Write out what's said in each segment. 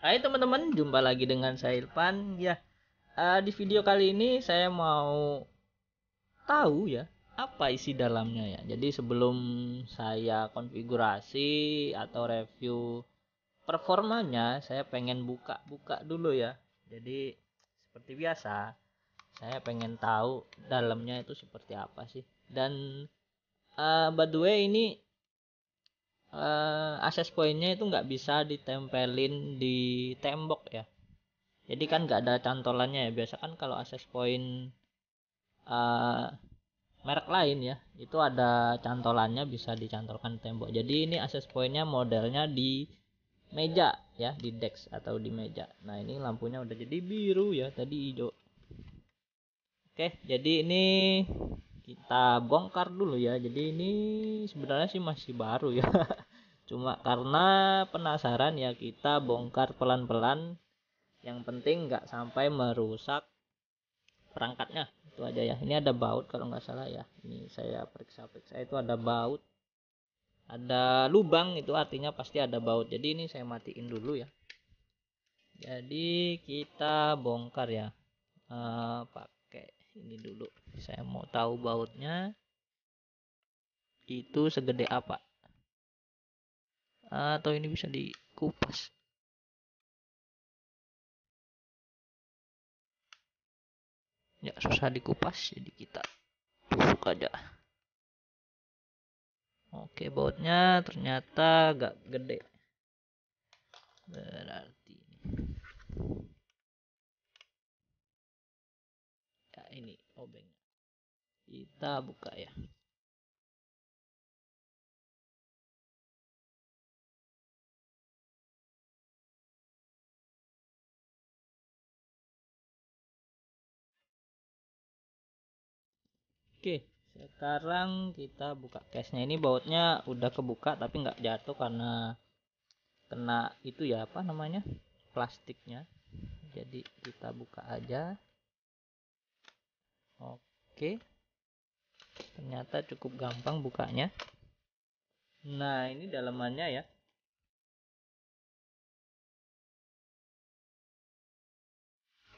Hai teman-teman, jumpa lagi dengan saya Irfan. Ya, uh, di video kali ini saya mau tahu ya apa isi dalamnya ya. Jadi sebelum saya konfigurasi atau review performanya, saya pengen buka-buka dulu ya. Jadi seperti biasa, saya pengen tahu dalamnya itu seperti apa sih. Dan uh, by the way ini uh, akses pointnya itu nggak bisa ditempelin di tembok ya jadi kan nggak ada cantolannya ya biasa kan kalau akses point uh, eh, merek lain ya itu ada cantolannya bisa dicantolkan tembok jadi ini akses pointnya modelnya di meja ya di dex atau di meja nah ini lampunya udah jadi biru ya tadi hijau oke jadi ini kita bongkar dulu ya jadi ini sebenarnya sih masih baru ya cuma karena penasaran ya kita bongkar pelan-pelan yang penting nggak sampai merusak perangkatnya itu aja ya ini ada baut kalau nggak salah ya ini saya periksa-periksa itu ada baut ada lubang itu artinya pasti ada baut jadi ini saya matiin dulu ya jadi kita bongkar ya uh, pak ini dulu saya mau tahu bautnya itu segede apa atau ini bisa dikupas ya susah dikupas jadi kita tusuk aja oke bautnya ternyata agak gede berarti ini obengnya oh, kita buka ya Oke, sekarang kita buka case-nya. Ini bautnya udah kebuka tapi nggak jatuh karena kena itu ya apa namanya? plastiknya. Jadi kita buka aja. Oke. Ternyata cukup gampang bukanya. Nah, ini dalamannya ya.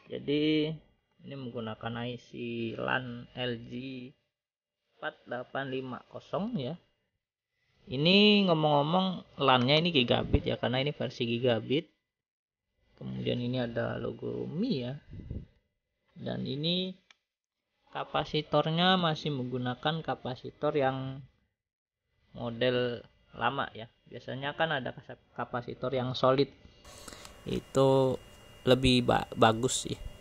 Jadi ini menggunakan IC LAN LG 4850 ya. Ini ngomong-ngomong LAN-nya ini gigabit ya karena ini versi gigabit. Kemudian ini ada logo Mi ya. Dan ini kapasitornya masih menggunakan kapasitor yang model lama ya biasanya kan ada kapasitor yang solid itu lebih ba bagus sih